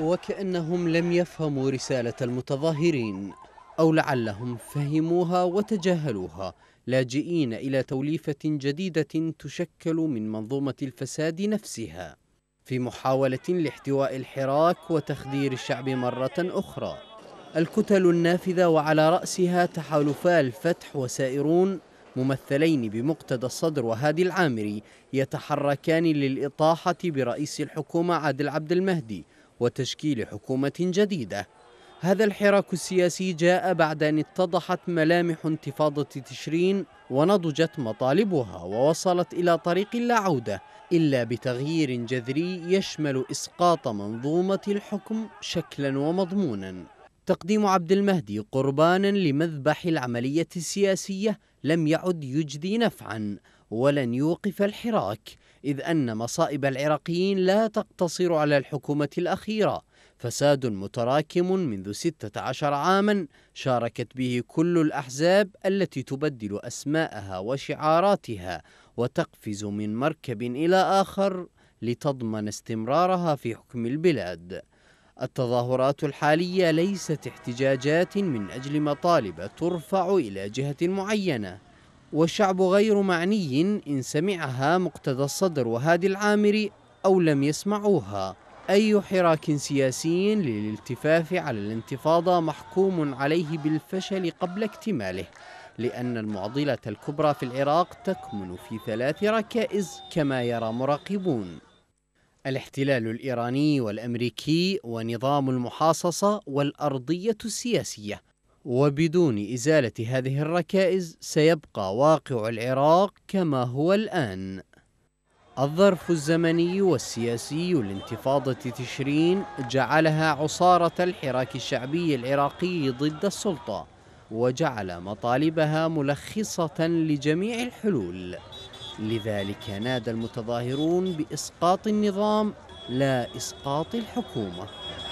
وكأنهم لم يفهموا رسالة المتظاهرين أو لعلهم فهموها وتجاهلوها لاجئين إلى توليفة جديدة تشكل من منظومة الفساد نفسها في محاولة لاحتواء الحراك وتخدير الشعب مرة أخرى الكتل النافذة وعلى رأسها تحالفا الفتح وسائرون ممثلين بمقتدى الصدر وهادي العامري يتحركان للإطاحة برئيس الحكومة عادل عبد المهدي وتشكيل حكومة جديدة هذا الحراك السياسي جاء بعد أن اتضحت ملامح انتفاضة تشرين ونضجت مطالبها ووصلت إلى طريق لا عودة إلا بتغيير جذري يشمل إسقاط منظومة الحكم شكلا ومضمونا تقديم عبد المهدي قربانا لمذبح العملية السياسية لم يعد يجدي نفعا ولن يوقف الحراك إذ أن مصائب العراقيين لا تقتصر على الحكومة الأخيرة فساد متراكم منذ 16 عاما شاركت به كل الأحزاب التي تبدل أسماءها وشعاراتها وتقفز من مركب إلى آخر لتضمن استمرارها في حكم البلاد التظاهرات الحالية ليست احتجاجات من أجل مطالب ترفع إلى جهة معينة والشعب غير معني إن سمعها مقتدى الصدر وهادي العامري أو لم يسمعوها أي حراك سياسي للالتفاف على الانتفاضة محكوم عليه بالفشل قبل اكتماله لأن المعضلة الكبرى في العراق تكمن في ثلاث ركائز كما يرى مراقبون الاحتلال الإيراني والأمريكي ونظام المحاصصة والأرضية السياسية وبدون إزالة هذه الركائز سيبقى واقع العراق كما هو الآن الظرف الزمني والسياسي لانتفاضة تشرين جعلها عصارة الحراك الشعبي العراقي ضد السلطة وجعل مطالبها ملخصة لجميع الحلول لذلك نادى المتظاهرون بإسقاط النظام لا إسقاط الحكومة